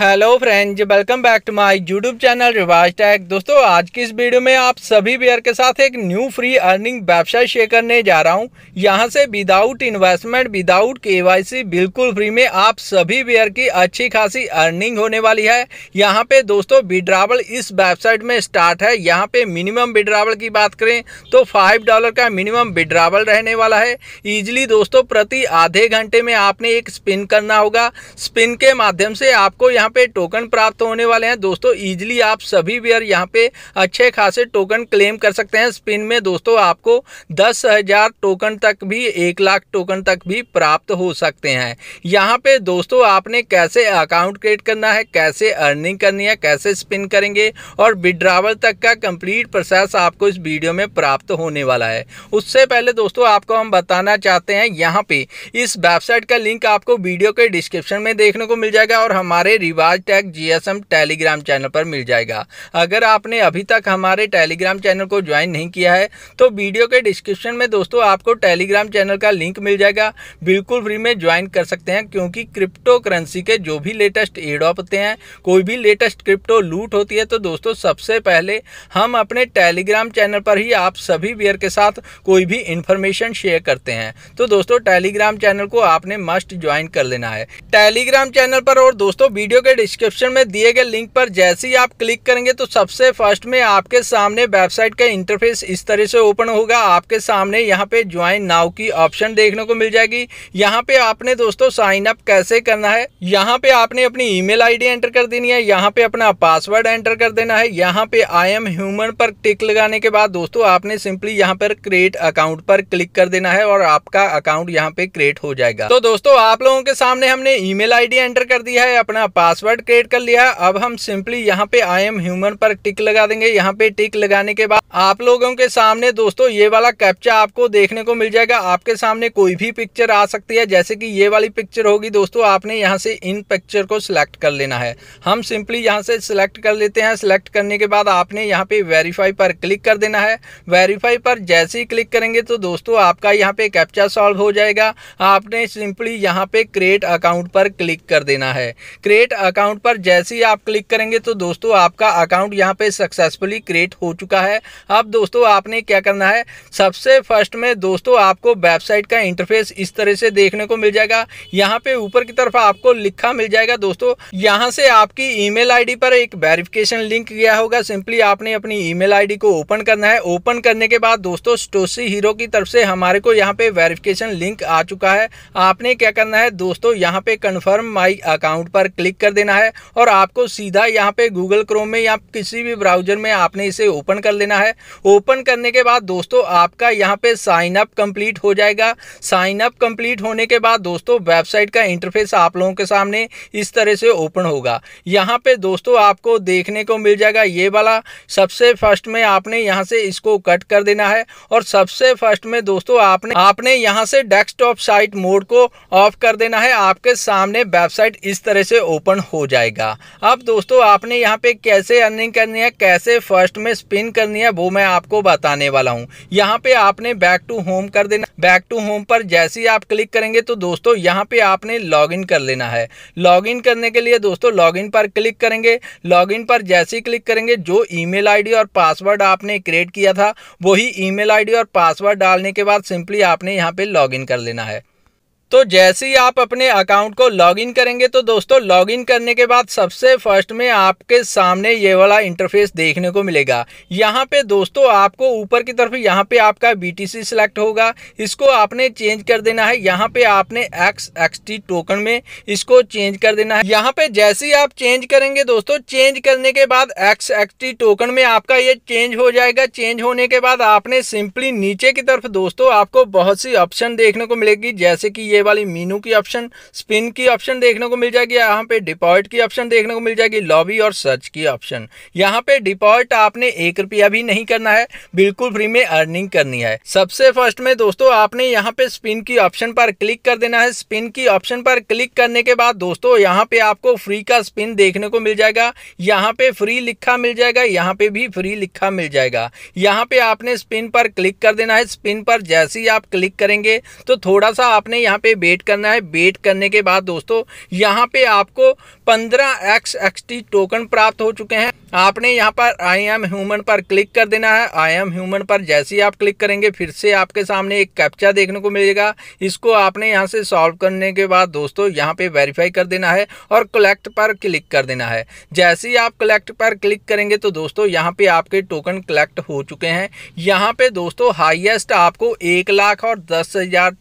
hello friends welcome back to my YouTube channel Riwaz tech दोस्तों आज की इस वीडियो में आप सभी बियर के साथ एक new free earning website share करने जा रहा हूं यहां से विदाउट इन्वेस्टमेंट विदाउट केवाईसी बिल्कुल फ्री में आप सभी बियर की अच्छी खासी अर्निंग होने वाली है यहां पे दोस्तों विड्रावल इस वेबसाइट में स्टार्ट है यहाँ पे मिनिमम विड्रावल की बात करें तो फाइव डॉलर का मिनिमम विड्रावल रहने वाला है ईजिली दोस्तों प्रति आधे घंटे में आपने एक स्पिन करना होगा स्पिन के माध्यम से आपको यहाँ यहाँ पे टोकन प्राप्त होने वाले हैं दोस्तों ईजिली आप सभी बेयर यहाँ पे अच्छे खासे टोकन क्लेम कर सकते हैं स्पिन में दोस्तों आपको दस हज़ार टोकन तक भी एक लाख टोकन तक भी प्राप्त हो सकते हैं यहाँ पे दोस्तों आपने कैसे अकाउंट क्रिएट करना है कैसे अर्निंग करनी है कैसे स्पिन करेंगे और विड्रावल तक का कंप्लीट प्रोसेस आपको इस वीडियो में प्राप्त होने वाला है उससे पहले दोस्तों आपको हम बताना चाहते हैं यहाँ पे इस वेबसाइट का लिंक आपको वीडियो के डिस्क्रिप्शन में देखने को मिल जाएगा और हमारे रिवर परिवार टैग जीएसएम टेलीग्राम चैनल पर मिल जाएगा अगर आपने अभी तक हमारे टेलीग्राम चैनल को ज्वाइन नहीं किया है तो वीडियो के डिस्क्रिप्शन में दोस्तों आपको टेलीग्राम चैनल का लिंक मिल जाएगा बिल्कुल फ्री में ज्वाइन कर सकते हैं क्योंकि क्रिप्टो करेंसी के जो भी लेटेस्ट एडॉप होते हैं कोई भी लेटेस्ट क्रिप्टो लूट होती है तो दोस्तों सबसे पहले हम अपने टेलीग्राम चैनल पर ही आप सभी व्ययर के साथ कोई भी इंफॉर्मेशन शेयर करते हैं तो दोस्तों टेलीग्राम चैनल को आपने मस्ट ज्वाइन कर लेना है टेलीग्राम चैनल पर और दोस्तों वीडियो के डिस्क्रिप्शन में दिए गए लिंक पर जैसे ही आप क्लिक करेंगे तो सबसे फर्स्ट में आपके सामने वेबसाइट का इंटरफेस इस तरह से ओपन होगा आपके सामने यहाँ पे ज्वाइन नाउ की ऑप्शन देखने को मिल जाएगी यहाँ पे आपने दोस्तों साइन अप कैसे करना है यहाँ पे आपने अपनी ई मेल एंटर कर देनी है यहाँ पे अपना पासवर्ड एंटर कर देना है यहाँ पे आई एम ह्यूमन पर टिक लगाने के बाद दोस्तों आपने सिंपली यहाँ पर क्रिएट अकाउंट पर क्लिक कर देना है और आपका अकाउंट यहाँ पे क्रिएट हो जाएगा तो दोस्तों आप लोगों के सामने हमने ईमेल आईडी एंटर कर दिया है अपना पास पासवर्ड क्रिएट कर लिया अब हम सिंपली यहाँ पे आई एम ह्यूमन पर टिक लगा देंगे यहाँ पे टिक लगाने के बाद आप लोगों के सामने दोस्तों ये वाला कैप्चा आपको देखने को मिल जाएगा आपके सामने कोई भी पिक्चर आ सकती है जैसे कि ये वाली पिक्चर होगी दोस्तों आपने यहाँ से इन पिक्चर को सिलेक्ट कर लेना है हम सिंपली यहाँ से सिलेक्ट कर लेते हैं सिलेक्ट करने के बाद आपने यहाँ पे वेरीफाई पर क्लिक कर देना है वेरीफाई पर जैसे ही क्लिक करेंगे तो दोस्तों आपका यहाँ पे कैप्चा सॉल्व हो जाएगा आपने सिंपली यहाँ पे क्रिएट अकाउंट पर क्लिक कर देना है क्रिएट अकाउंट पर जैसे ही आप क्लिक करेंगे तो दोस्तों आपका अकाउंट यहाँ पे सक्सेसफुली क्रिएट हो चुका है अब दोस्तों आपने क्या करना है सबसे फर्स्ट में दोस्तों आपको वेबसाइट का इंटरफेस इस तरह से देखने को मिल जाएगा यहाँ पे ऊपर की तरफ आपको लिखा मिल जाएगा दोस्तों यहाँ से आपकी ई मेल पर एक वेरिफिकेशन लिंक गया होगा सिंपली आपने अपनी ई मेल को ओपन करना है ओपन करने के बाद दोस्तों स्टोसी हीरो की तरफ से हमारे को यहाँ पे वेरिफिकेशन लिंक आ चुका है आपने क्या करना है दोस्तों यहाँ पे कन्फर्म माई अकाउंट पर क्लिक कर देना है और आपको सीधा यहाँ पे गूगल क्रोम में या किसी भी ब्राउजर में आपने इसे ओपन कर लेना है ओपन करने के बाद दोस्तों आपका यहाँ पे साइन अप कंप्लीट हो जाएगा साइन अप कंप्लीट होने के बाद दोस्तों वेबसाइट का इंटरफेस आप लोगों के सामने इस तरह से ओपन होगा यहाँ पे दोस्तों आपको देखने को मिल जाएगा ये वाला सबसे फर्स्ट में आपने यहाँ से इसको कट कर देना है और सबसे फर्स्ट में दोस्तों आपने आपने यहाँ से डेस्कटॉप साइट मोड को ऑफ कर देना है आपके सामने वेबसाइट इस तरह से ओपन ऑन हो जाएगा अब दोस्तों आपने यहाँ पे कैसे अर्निंग करनी है कैसे फर्स्ट में स्पिन करनी है वो मैं आपको बताने वाला हूँ यहाँ पे आपने बैक टू होम कर देना बैक टू होम पर जैसे ही आप क्लिक करेंगे तो दोस्तों यहाँ पे आपने लॉगिन कर लेना है लॉगिन करने के लिए दोस्तों लॉगिन पर क्लिक करेंगे लॉगिन पर जैसे ही क्लिक करेंगे जो ईमेल आईडी और पासवर्ड आपने क्रिएट किया था वही ईमेल आईडी और पासवर्ड डालने के बाद सिंपली आपने यहाँ पे लॉगिन कर लेना है तो जैसे ही आप अपने अकाउंट को लॉगिन करेंगे तो दोस्तों लॉगिन करने के बाद सबसे फर्स्ट में आपके सामने ये वाला इंटरफेस देखने को मिलेगा यहाँ पे दोस्तों आपको ऊपर की तरफ यहाँ पे आपका बीटीसी सिलेक्ट होगा इसको आपने चेंज कर देना है यहाँ पे आपने एक्स एक्स टी टोकन में इसको चेंज कर देना है यहाँ पे जैसे ही आप चेंज करेंगे दोस्तों चेंज करने के बाद एक्स एक्स टी टोकन में आपका ये चेंज हो जाएगा चेंज होने के बाद आपने सिंपली नीचे की तरफ दोस्तों आपको बहुत सी ऑप्शन देखने को मिलेगी जैसे कि ये ये वाली मीनू की ऑप्शन स्पिन की ऑप्शन देखने को मिल जाएगी यहाँ पे डिपॉइट की ऑप्शन देखने को मिल जाएगी लॉबी और सर्च की ऑप्शन यहाँ पे डिपॉइट आपने एक रुपया भी नहीं करना है बिल्कुल फ्री में अर्निंग करनी है सबसे फर्स्ट में दोस्तों आपने यहाँ पे स्पिन की ऑप्शन पर क्लिक कर देना है स्पिन की ऑप्शन पर क्लिक करने के बाद दोस्तों यहाँ पे आपको फ्री का स्पिन देखने को मिल जाएगा यहाँ पे फ्री लिखा मिल जाएगा यहाँ पे भी फ्री लिखा मिल जाएगा यहाँ पे आपने स्पिन पर क्लिक कर देना है स्पिन पर जैसे ही आप क्लिक करेंगे तो थोड़ा सा आपने यहाँ पे पे वेट करना है वेट करने के बाद दोस्तों यहाँ पे आपको पंद्रह एक्स एक्स टी टोकन प्राप्त हो चुके हैं आपने यहाँ पर आई एम ह्यूमन पर क्लिक कर देना है आई एम ह्यूमन पर जैसे ही आप क्लिक करेंगे फिर से आपके सामने एक कैप्चा देखने को मिलेगा इसको आपने यहाँ से सॉल्व करने के बाद दोस्तों यहाँ पे वेरीफाई कर देना है और कलेक्ट पर क्लिक कर देना है जैसे ही आप कलेक्ट पर क्लिक करेंगे तो दोस्तों यहाँ पे आपके टोकन कलेक्ट हो चुके हैं यहाँ पे दोस्तों हाइएस्ट आपको एक लाख और दस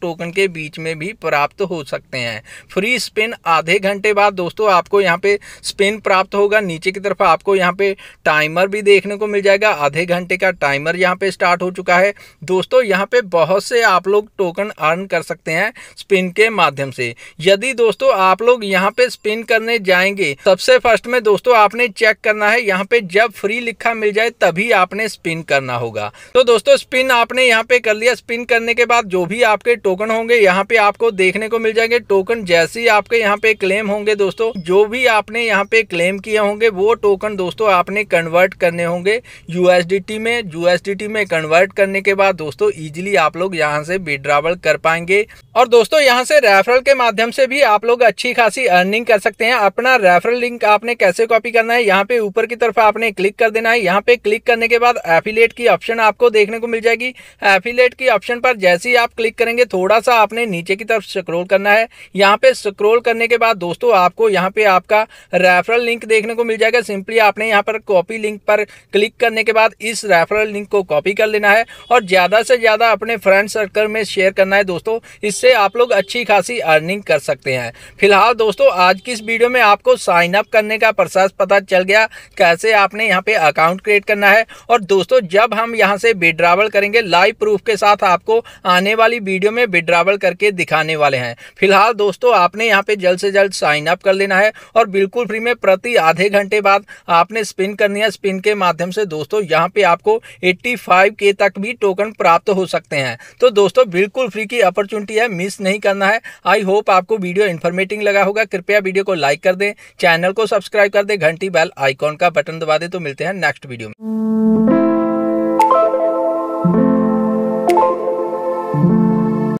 टोकन के बीच में भी प्राप्त तो हो सकते हैं फ्री स्पिन आधे घंटे बाद दोस्तों आपको यहाँ पे स्पिन प्राप्त होगा नीचे की तरफ आपको यहाँ पे टाइमर भी देखने को मिल जाएगा आधे घंटे का टाइमर यहाँ पे स्टार्ट हो चुका है दोस्तों यहाँ पे बहुत से आप लोग टोकन अर्न कर सकते हैं स्पिन के माध्यम से यदि दोस्तों आप लोग यहाँ पे स्पिन करने जाएंगे सबसे फर्स्ट में दोस्तों आपने चेक करना है यहाँ पे जब फ्री लिखा मिल जाए तभी आपने स्पिन करना होगा तो दोस्तों स्पिन आपने यहाँ पे कर लिया स्पिन करने के बाद जो भी आपके टोकन होंगे यहाँ पे आपको आपको देखने को मिल जाएंगे टोकन जैसे ही आपके यहाँ पे क्लेम होंगे दोस्तों जो भी आपने यहाँ पे क्लेम किए होंगे वो टोकन दोस्तों आपने कन्वर्ट करने होंगे यूएसडीटी में यूएसडीटी में कन्वर्ट करने के बाद दोस्तों इजिली आप लोग यहाँ से विड्रावल कर पाएंगे और दोस्तों यहाँ से रेफरल के माध्यम से भी आप लोग अच्छी खासी अर्निंग कर सकते हैं अपना रेफरल लिंक आपने कैसे कॉपी करना है यहाँ पे ऊपर की तरफ आपने क्लिक कर देना है यहाँ पे क्लिक करने के बाद एफिलेट की ऑप्शन आपको देखने को मिल जाएगी एफिलेट की ऑप्शन पर जैसे ही आप क्लिक करेंगे थोड़ा सा आपने नीचे की तरफ तरफ स्क्रोल करना है यहाँ पे स्क्रोल करने के बाद दोस्तों आपको यहाँ पे आपका रेफरल लिंक देखने को मिल जाएगा सिंपली आपने यहाँ पर कॉपी लिंक पर क्लिक करने के बाद इस रेफरल लिंक को कॉपी कर लेना है और ज़्यादा से ज़्यादा अपने फ्रेंड सर्कल में शेयर करना है दोस्तों इससे आप लोग अच्छी खासी अर्निंग कर सकते हैं फिलहाल दोस्तों आज की इस वीडियो में आपको साइन अप करने का प्रोसेस पता चल गया कैसे आपने यहाँ पे अकाउंट क्रिएट करना है और दोस्तों जब हम यहाँ से विड्रावल करेंगे लाइव प्रूफ के साथ आपको आने वाली वीडियो में विड्रावल करके दिखाने आने वाले हैं फिलहाल दोस्तों आपने यहाँ पे जल्द से जल्द साइन अप कर लेना है और बिल्कुल फ्री में प्रति आधे घंटे बाद आपने स्पिन करनी है स्पिन के माध्यम से दोस्तों यहाँ पे आपको 85 के तक भी टोकन प्राप्त हो सकते हैं तो दोस्तों बिल्कुल फ्री की अपॉर्चुनिटी है मिस नहीं करना है आई होप आपको वीडियो इन्फॉर्मेटिव लगा होगा कृपया वीडियो को लाइक कर दें चैनल को सब्सक्राइब कर दें घंटी बेल आइकॉन का बटन दबा दें तो मिलते हैं नेक्स्ट वीडियो में